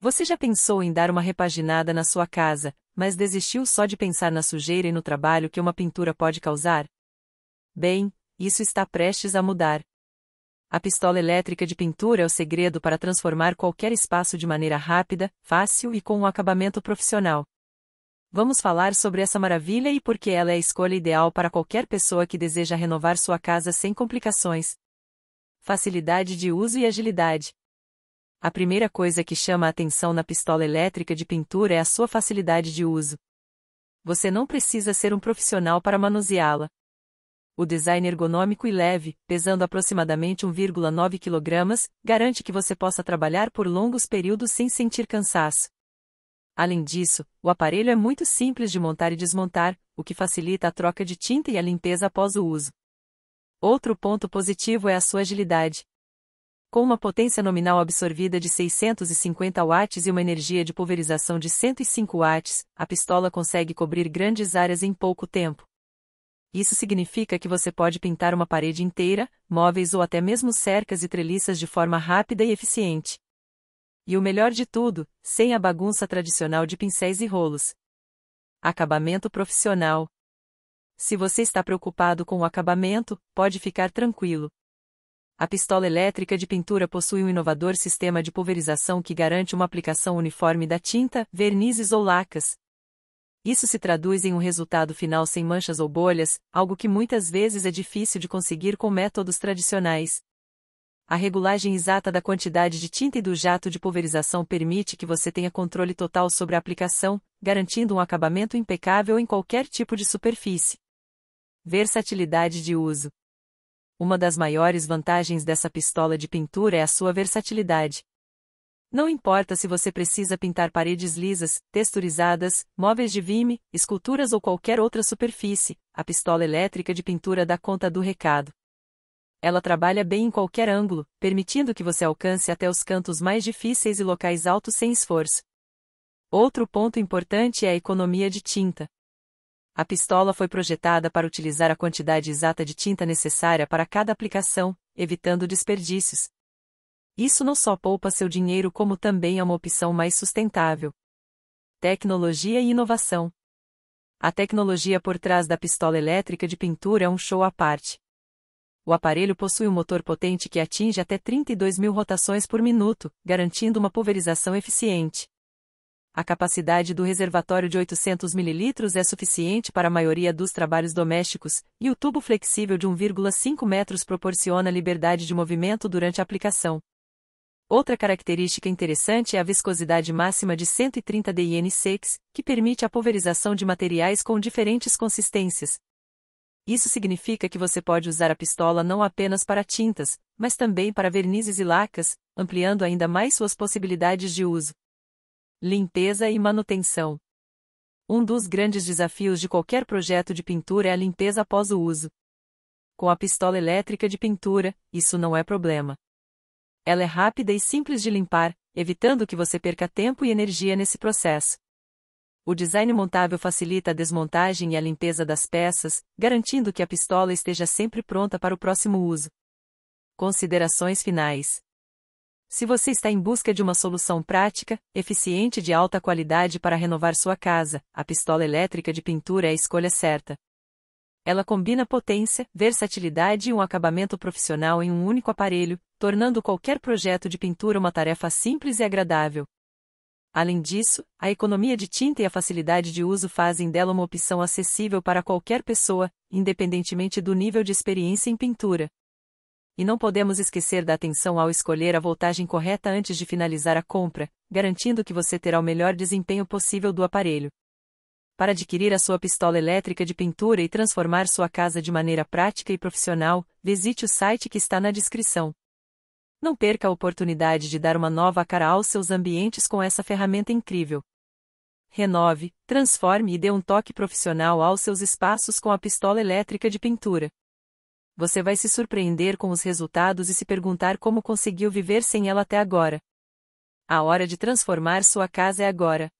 Você já pensou em dar uma repaginada na sua casa, mas desistiu só de pensar na sujeira e no trabalho que uma pintura pode causar? Bem, isso está prestes a mudar. A pistola elétrica de pintura é o segredo para transformar qualquer espaço de maneira rápida, fácil e com um acabamento profissional. Vamos falar sobre essa maravilha e por que ela é a escolha ideal para qualquer pessoa que deseja renovar sua casa sem complicações. Facilidade de uso e agilidade. A primeira coisa que chama a atenção na pistola elétrica de pintura é a sua facilidade de uso. Você não precisa ser um profissional para manuseá-la. O design ergonômico e leve, pesando aproximadamente 1,9 kg, garante que você possa trabalhar por longos períodos sem sentir cansaço. Além disso, o aparelho é muito simples de montar e desmontar, o que facilita a troca de tinta e a limpeza após o uso. Outro ponto positivo é a sua agilidade. Com uma potência nominal absorvida de 650 watts e uma energia de pulverização de 105 watts, a pistola consegue cobrir grandes áreas em pouco tempo. Isso significa que você pode pintar uma parede inteira, móveis ou até mesmo cercas e treliças de forma rápida e eficiente. E o melhor de tudo, sem a bagunça tradicional de pincéis e rolos. Acabamento profissional. Se você está preocupado com o acabamento, pode ficar tranquilo. A pistola elétrica de pintura possui um inovador sistema de pulverização que garante uma aplicação uniforme da tinta, vernizes ou lacas. Isso se traduz em um resultado final sem manchas ou bolhas, algo que muitas vezes é difícil de conseguir com métodos tradicionais. A regulagem exata da quantidade de tinta e do jato de pulverização permite que você tenha controle total sobre a aplicação, garantindo um acabamento impecável em qualquer tipo de superfície. Versatilidade de uso uma das maiores vantagens dessa pistola de pintura é a sua versatilidade. Não importa se você precisa pintar paredes lisas, texturizadas, móveis de vime, esculturas ou qualquer outra superfície, a pistola elétrica de pintura dá conta do recado. Ela trabalha bem em qualquer ângulo, permitindo que você alcance até os cantos mais difíceis e locais altos sem esforço. Outro ponto importante é a economia de tinta. A pistola foi projetada para utilizar a quantidade exata de tinta necessária para cada aplicação, evitando desperdícios. Isso não só poupa seu dinheiro, como também é uma opção mais sustentável. Tecnologia e inovação. A tecnologia por trás da pistola elétrica de pintura é um show à parte. O aparelho possui um motor potente que atinge até 32 mil rotações por minuto, garantindo uma pulverização eficiente a capacidade do reservatório de 800 ml é suficiente para a maioria dos trabalhos domésticos, e o tubo flexível de 1,5 metros proporciona liberdade de movimento durante a aplicação. Outra característica interessante é a viscosidade máxima de 130 DIN6, que permite a pulverização de materiais com diferentes consistências. Isso significa que você pode usar a pistola não apenas para tintas, mas também para vernizes e lacas, ampliando ainda mais suas possibilidades de uso. Limpeza e manutenção. Um dos grandes desafios de qualquer projeto de pintura é a limpeza após o uso. Com a pistola elétrica de pintura, isso não é problema. Ela é rápida e simples de limpar, evitando que você perca tempo e energia nesse processo. O design montável facilita a desmontagem e a limpeza das peças, garantindo que a pistola esteja sempre pronta para o próximo uso. Considerações finais. Se você está em busca de uma solução prática, eficiente e de alta qualidade para renovar sua casa, a pistola elétrica de pintura é a escolha certa. Ela combina potência, versatilidade e um acabamento profissional em um único aparelho, tornando qualquer projeto de pintura uma tarefa simples e agradável. Além disso, a economia de tinta e a facilidade de uso fazem dela uma opção acessível para qualquer pessoa, independentemente do nível de experiência em pintura e não podemos esquecer da atenção ao escolher a voltagem correta antes de finalizar a compra, garantindo que você terá o melhor desempenho possível do aparelho. Para adquirir a sua pistola elétrica de pintura e transformar sua casa de maneira prática e profissional, visite o site que está na descrição. Não perca a oportunidade de dar uma nova cara aos seus ambientes com essa ferramenta incrível. Renove, transforme e dê um toque profissional aos seus espaços com a pistola elétrica de pintura você vai se surpreender com os resultados e se perguntar como conseguiu viver sem ela até agora. A hora de transformar sua casa é agora.